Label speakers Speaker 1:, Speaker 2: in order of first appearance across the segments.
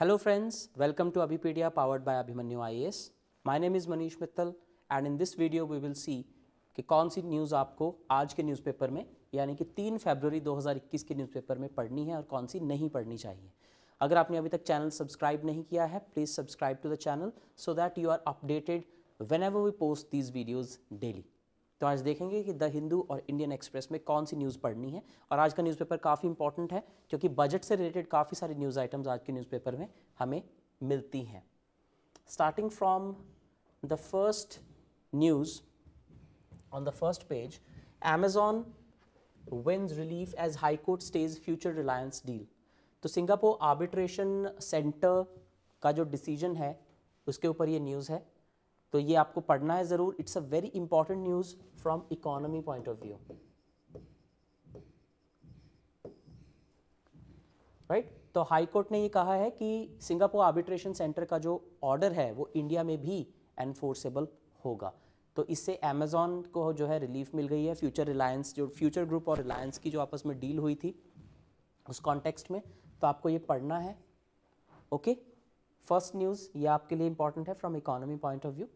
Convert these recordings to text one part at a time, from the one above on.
Speaker 1: Hello friends welcome to to powered by Abhimanyu I S my name is Manish Mittal and in this video we will see कि कौन सी news आपको आज के newspaper में यानी कि 3 फरवरी 2021 के न्यूज़पेपर में पढ़नी है और कौन सी नहीं पढ़नी चाहिए अगर आपने अभी तक चैनल सब्सक्राइब नहीं किया है please subscribe to the channel so that you are updated whenever we post these videos daily तो आज देखेंगे कि द हिंदू और इंडियन एक्सप्रेस में कौन सी न्यूज़ पढ़नी है और आज का न्यूज़पेपर काफ़ी इंपॉर्टेंट है क्योंकि बजट से रिलेटेड काफ़ी सारी न्यूज़ आइटम्स आज के न्यूज़पेपर में हमें मिलती हैं starting from the first news on the first page Amazon wins relief as high court stays Future Reliance deal तो सिंगापुर आर्बिट्रेशन सेंटर का जो डिसीजन है उसके ऊपर ये न्यूज़ है तो ये आपको पढ़ना है ज़रूर it's a very important news from economy point of view right तो हाई कोर्ट ने ये कहा है कि सिंगापुर आर्बिट्रेशन सेंटर का जो ऑर्डर है वो इंडिया में भी एनफोर्सेबल होगा तो इससे अमेजोन को जो है रिलीफ मिल गई है फ्यूचर रिलायंस जो फ्यूचर ग्रुप और रिलायंस की जो आपस में डील हुई थी उस कॉन्टेक्स्ट में तो आपको ये पढ़ना है ओके फर्स्ट न्यूज़ ये आपके लिए इंपॉर्टेंट है from economy point of view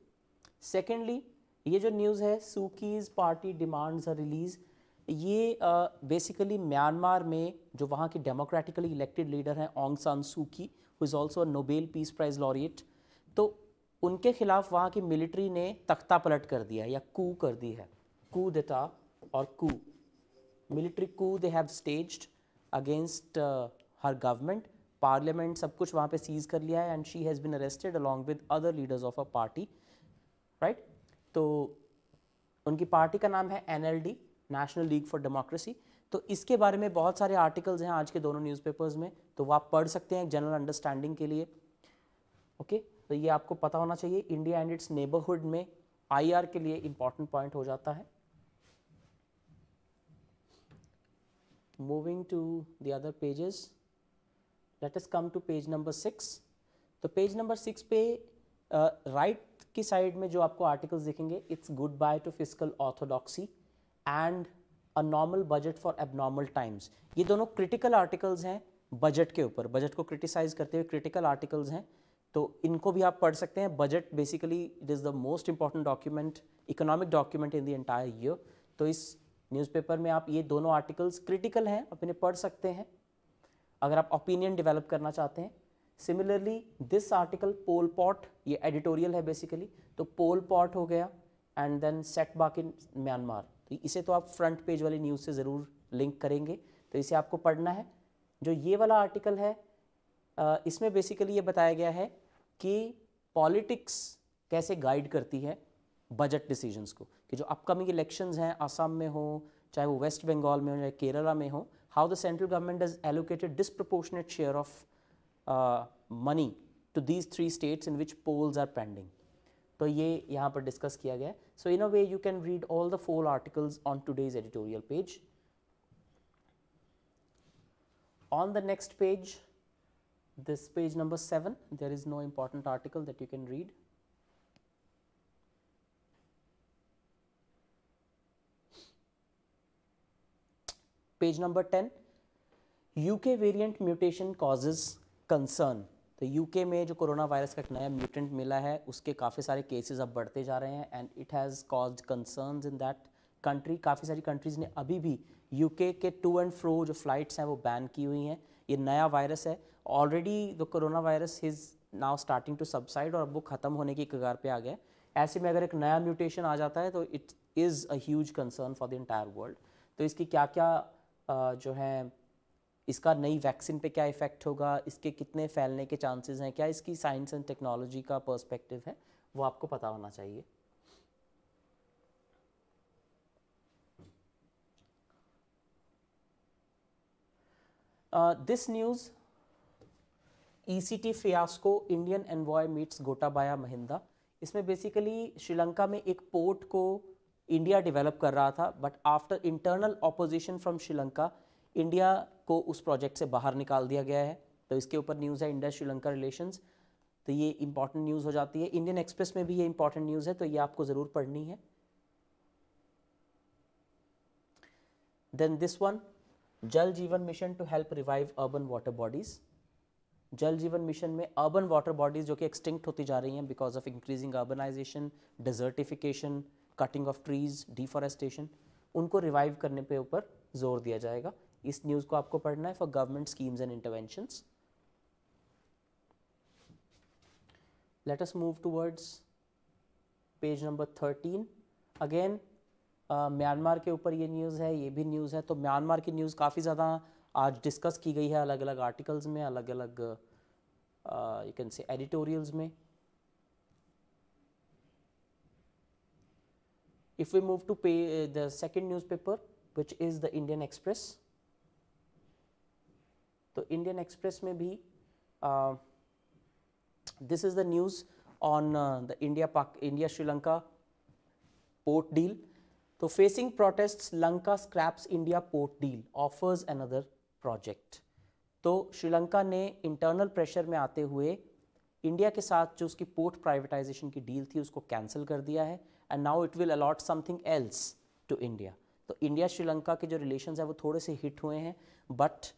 Speaker 1: secondly ये जो न्यूज़ है Suu Kyi's party demands are release ये बेसिकली uh, म्यांमार में जो वहाँ के डेमोक्रेटिकली इलेक्टेड लीडर हैं Aung San Suu Kyi who is also Nobel peace prize laureate तो उनके खिलाफ वहाँ की मिलिट्री ने तख्ता पलट कर दिया या कू कर दी है कू देता और coup military coup they have staged against her government parliament सब कुछ वहाँ पे सीज कर लिया है and she has been arrested along with other leaders of a party right तो उनकी पार्टी का नाम है NLD national league for democracy तो इसके बारे में बहुत सारे आर्टिकल्स हैं आज के दोनों न्यूज़पेपर्स में तो वो आप पढ़ सकते हैं जनरल अंडरस्टैंडिंग के लिए ओके okay? तो ये आपको पता होना चाहिए इंडिया एंड इट्स नेबरहुड में आईआर के लिए इंपॉर्टेंट पॉइंट हो जाता है moving to the other pages let us come to page number six तो पेज नंबर सिक्स पे राइट uh, की साइड में जो आपको आर्टिकल्स दिखेंगे it's goodbye to physical orthodoxy and a normal budget for abnormal times ये दोनों critical articles हैं बजट के ऊपर बजट को क्रिटिसाइज करते हुए क्रिटिकल आर्टिकल्स हैं तो इनको भी आप पढ़ सकते हैं budget basically it is the most important document economic document in the entire year तो इस न्यूज़पेपर में आप ये दोनों आर्टिकल्स क्रिटिकल हैं अपने पढ़ सकते हैं अगर आप ओपिनियन डेवलप करना चाहते हैं similarly this article poll pot ये एडिटोरियल है बेसिकली तो पोल पॉट हो गया एंड देन सेट बाक इन म्यांमार तो इसे तो आप फ्रंट पेज वाली न्यूज़ से ज़रूर लिंक करेंगे तो इसे आपको पढ़ना है जो ये वाला आर्टिकल है इसमें बेसिकली ये बताया गया है कि पॉलिटिक्स कैसे गाइड करती है बजट डिसीजंस को कि जो अपकमिंग इलेक्शंस हैं आसाम में हो चाहे वो वेस्ट बंगाल में हो चाहे केरला में हो how the central government does allocated disproportionate share of uh, money to these three states in which polls are pending. So, ये यहाँ पर डिस्कस किया गया है so in a way you can read all the four articles on today's on the next page this page number 7 there is no important article that you can read page number 10 uk variant mutation causes concern तो UK में जो corona virus का एक नया mutant मिला है उसके काफ़ी सारे केसेस अब बढ़ते जा रहे हैं and it has cause concern in that country काफ़ी सारी कंट्रीज़ ने अभी भी यूके के टू एंड फ्रो जो फ्लाइट्स हैं वो बैन की हुई हैं ये नया वायरस है already the corona virus is now starting to subside और अब वो ख़त्म होने की कगार पे आ गया ऐसे में अगर एक नया म्यूटेशन आ जाता है तो it is a huge concern for the entire world तो इसकी क्या क्या जो है इसका नई वैक्सीन पे क्या इफ़ेक्ट होगा इसके कितने फैलने के चांसेस हैं क्या इसकी साइंस एंड टेक्नोलॉजी का पर्सपेक्टिव है वो आपको पता होना चाहिए this news E C T fiasco Indian envoy meets Gotabaya Mahinda इसमें बेसिकली श्रीलंका में एक पोर्ट को इंडिया डेवलप कर रहा था but after internal opposition from Sri Lanka India को उस प्रोजेक्ट से बाहर निकाल दिया गया है तो इसके ऊपर न्यूज़ है इंडिया श्रीलंका रिलेशंस तो ये इंपॉर्टेंट न्यूज़ हो जाती है इंडियन एक्सप्रेस में भी ये इंपॉर्टेंट न्यूज़ है तो ये आपको ज़रूर पढ़नी है then this one Jal Jeevan mission to help revive urban water bodies Jal Jeevan mission में अर्बन वाटर बॉडीज़ जो कि एक्सटिंक्ट होती जा रही हैं because of increasing urbanisation desertification cutting of trees deforestation उनको रिवाइव करने पे ऊपर जोर दिया जाएगा इस न्यूज़ को आपको पढ़ना है for government schemes and interventions let's move to words page number thirteen again Myanmar के ऊपर ये न्यूज़ है ये भी न्यूज़ है तो म्यांमार की न्यूज़ काफ़ी ज़्यादा आज डिस्कस की गई है अलग अलग आर्टिकल्स में अलग अलग यू कैन से एडिटोरियल्स में इफ़ वी मूव टू पे the second newspaper which is the Indian Express तो इंडियन एक्सप्रेस में भी this is the news on the India Pak India Sri Lanka port deal तो facing protest Lanka scraps India port deal offers another project तो श्रीलंका ने internal pressure में आते हुए India के साथ जो उसकी पोर्ट प्राइवेटाइजेशन की डील थी उसको कैंसिल कर दिया है and now it will allot something else to India तो इंडिया श्रीलंका के जो रिलेशंस है वो थोड़े से हिट हुए हैं but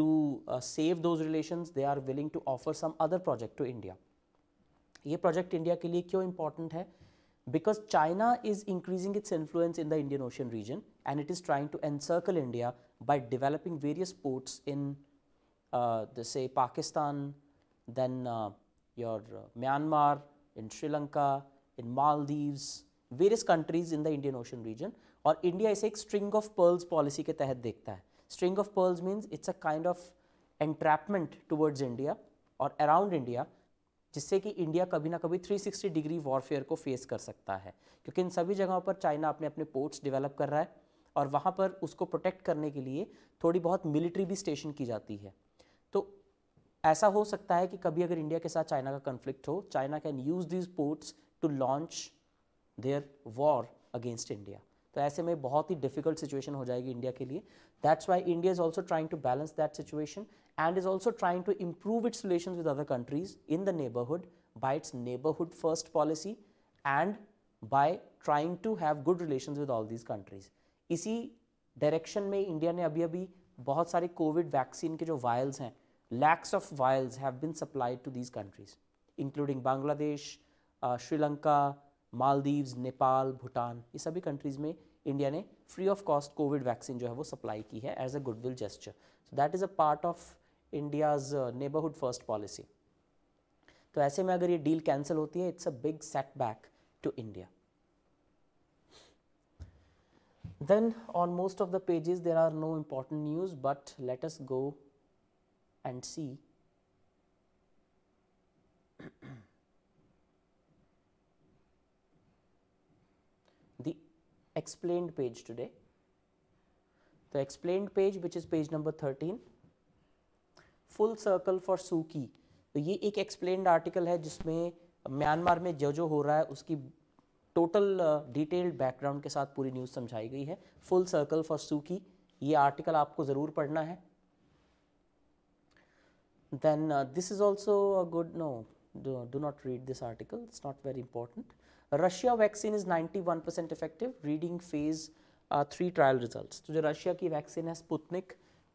Speaker 1: to uh, save those relations they are willing to offer some other project to India. ये project India के लिए क्यों important है because China is increasing its influence in the Indian Ocean region and it is trying to encircle India by developing various ports in uh, the say Pakistan, then uh, your uh, Myanmar, in Sri Lanka, in Maldives, various countries in the Indian Ocean region और India इसे एक string of pearls policy के तहत देखता है String of pearls means it's a kind of entrapment towards India और around India जिससे कि इंडिया कभी ना कभी 360 डिग्री वॉरफेयर को फेस कर सकता है क्योंकि इन सभी जगहों पर चाइना अपने अपने पोर्ट्स डेवलप कर रहा है और वहाँ पर उसको प्रोटेक्ट करने के लिए थोड़ी बहुत मिलिट्री भी स्टेशन की जाती है तो ऐसा हो सकता है कि कभी अगर इंडिया के साथ चाइना का कन्फ्लिक्ट हो China can use these ports to launch their war against India तो ऐसे में बहुत ही डिफिकल्ट सिचुएशन हो जाएगी इंडिया के लिए that's why India is also trying to balance that situation and is also trying to improve its relation with other countries in the neighbourhood by its neighbourhood first policy and by trying to have good relation with all these countries इसी direction में India ने अभी अभी बहुत सारे Covid vaccine के जो vials हैं lakhs of vials have been supplied to these countries including Bangladesh Sri Lanka Maldives Nepal Bhutan ये सभी कंट्रीज़ में इंडिया ने free of cost covid vaccine जो है वो सप्लाई की है as a goodwill gesture so that is a part of India's neighbourhood first policy तो ऐसे में अगर ये डील कैंसिल होती है it's a big setback to India then on most of the pages there are no important news but let us go and see explained page today. The explained page which is page number 13. Full circle for Suki. तो ये एक explained article है जिसमें Myanmar में जो जो हो रहा है उसकी uh, detailed background के साथ पूरी news समझाई गई है Full circle for Suki. ये article आपको ज़रूर पढ़ना है then uh, this is also a good no do, do not read this article it's not very important Russia vaccine is 91 percent effective reading phase three trial result तो जो Russia की vaccine है Sputnik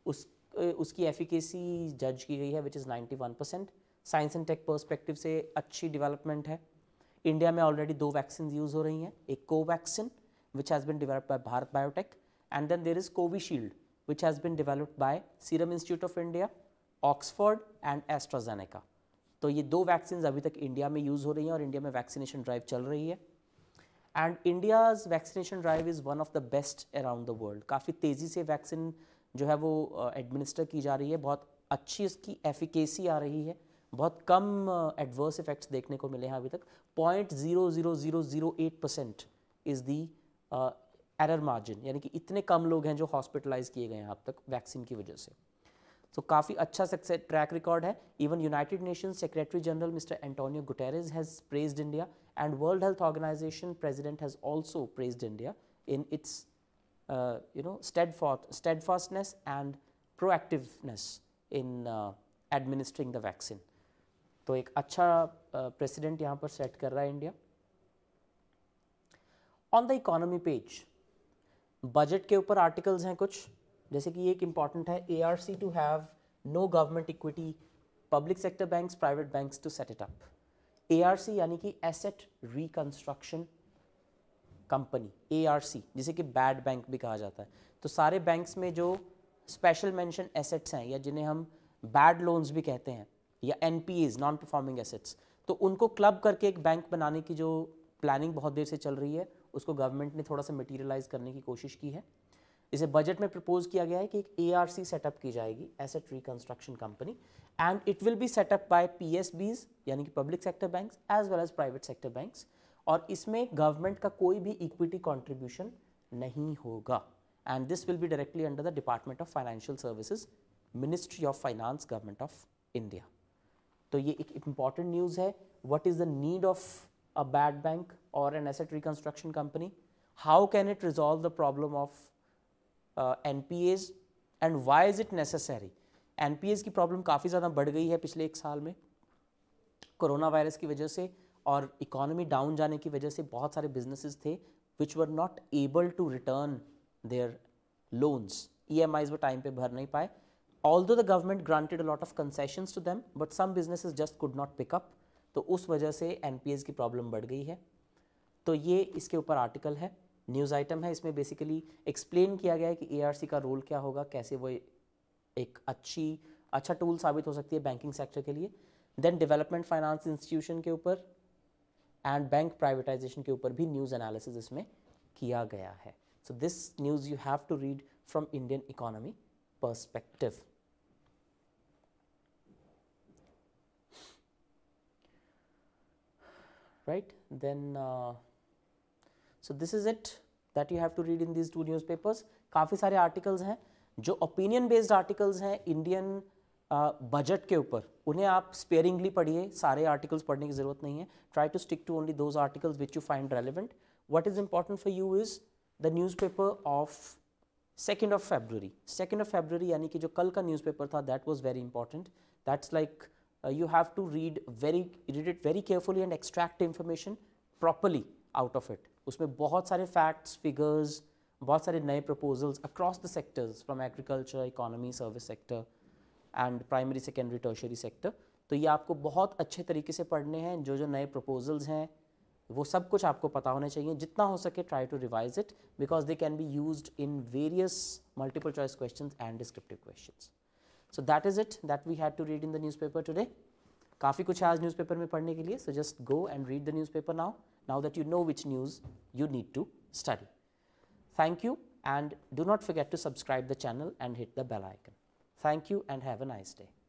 Speaker 1: उस uh, उसकी efficacy जज की गई है which is 91 percent science and tech perspective से अच्छी डेवलपमेंट है इंडिया में ऑलरेडी दो वैक्सीन यूज़ हो रही हैं एक Covaxin which has been developed by Bharat Biotech and then there is Covishield which has been developed by Serum Institute of India Oxford and AstraZeneca तो ये दो वैक्सीन अभी तक इंडिया में यूज़ हो रही हैं और इंडिया में वैक्सीनेशन ड्राइव चल रही है and India's vaccination drive is one of the best around the world काफ़ी तेज़ी से वैक्सीन जो है वो एडमिनिस्टर की जा रही है बहुत अच्छी इसकी एफिकेसी आ रही है बहुत कम एडवर्स इफेक्ट्स देखने को मिले हैं अभी तक point zero zero zero zero eight percent is the error margin यानी कि इतने कम लोग हैं जो हॉस्पिटलाइज किए गए हैं अब तक वैक्सीन की वजह से तो काफ़ी अच्छा सक्सेस ट्रैक रिकॉर्ड है even United Nation secretary general mister Antonio Guterres has praised India and World Health Organization president has also praised India in its you know steadfastness and proactiveness in administering the vaccine तो एक अच्छा president uh, यहाँ पर set कर रहा है India on the economy page budget के ऊपर आर्टिकल्स हैं कुछ जैसे कि एक इम्पॉर्टेंट है A R C to have no government equity public sector banks private banks to set it up A R C यानी कि asset reconstruction company A R C जिसे कि बैड बैंक भी कहा जाता है तो सारे बैंक्स में जो स्पेशल मैंशन एसेट्स हैं या जिन्हें हम बैड लोन्स भी कहते हैं या N P As non performing assets तो उनको क्लब करके एक बैंक बनाने की जो प्लानिंग बहुत देर से चल रही है उसको गवर्नमेंट ने थोड़ा सा मटीरियलाइज करने की कोशिश की है इसे बजट में प्रपोज किया गया है कि एक ए सेटअप की जाएगी asset reconstruction company and it will be set up by these यानी कि public sector banks as well as private sector banks और इसमें गवर्नमेंट का कोई भी इक्विटी कॉन्ट्रीब्यूशन नहीं होगा and this will be directly under the department of financial services ministry of finance government of India तो ये एक इम्पॉर्टेंट न्यूज़ है what is the need of a bad bank और an asset reconstruction company how can it resolve the problem of N P As and why is it necessary N P As की problem काफ़ी ज़्यादा बढ़ गई है पिछले एक साल में कोरोना वायरस की वजह से और इकोनॉमी डाउन जाने की वजह से बहुत सारे बिजनेसेस थे which were not able to return their loans E M Is वो टाइम पर भर नहीं पाए although the government granted lot of concessions to them but some business just could not pick up तो उस वजह से एन पी की प्रॉब्लम बढ़ गई है तो ये इसके ऊपर आर्टिकल है न्यूज़ आइटम है इसमें बेसिकली एक्सप्लेन किया गया है कि ए का रोल क्या होगा कैसे वो एक अच्छी अच्छा टूल साबित हो सकती है बैंकिंग सेक्टर के लिए देन डेवलपमेंट फाइनेंस इंस्टीट्यूशन के ऊपर एंड बैंक प्राइवेटाइजेशन के ऊपर भी न्यूज़ एनालिसिस इसमें किया गया है so this news you have to read from Indian economy perspective right then uh, so this is it that you have to read in this two newspapers काफ़ी सारे articles हैं जो opinion based articles हैं Indian budget uh, के ऊपर उन्हें आप स्पेयरिंगली पढ़िए सारे आर्टिकल्स पढ़ने की जरूरत नहीं है try to stick to only those articles which you find relevant what is important for you is the newspaper of second of February second of February यानी कि जो कल का न्यूज़ पेपर था that was very important that's like you have to read very read it very carefully and extract information properly out of it उसमें बहुत सारे facts figures बहुत सारे नए proposals across the sectors from agriculture economy service sector and primary secondary tertiary sector तो ये आपको बहुत अच्छे तरीके से पढ़ने हैं जो जो नए प्रपोजल्स हैं वो सब कुछ आपको पता होना चाहिए जितना हो सके try to revise it because they can be use in various multiple choice question and descriptive question so that is it that we had to read in the newspaper today काफ़ी कुछ है आज newspaper में पढ़ने के लिए so just go and read the newspaper now now that you know which news you need to study. Thank you and do not forget to subscribe the channel and hit the bell icon. Thank you and have a nice day.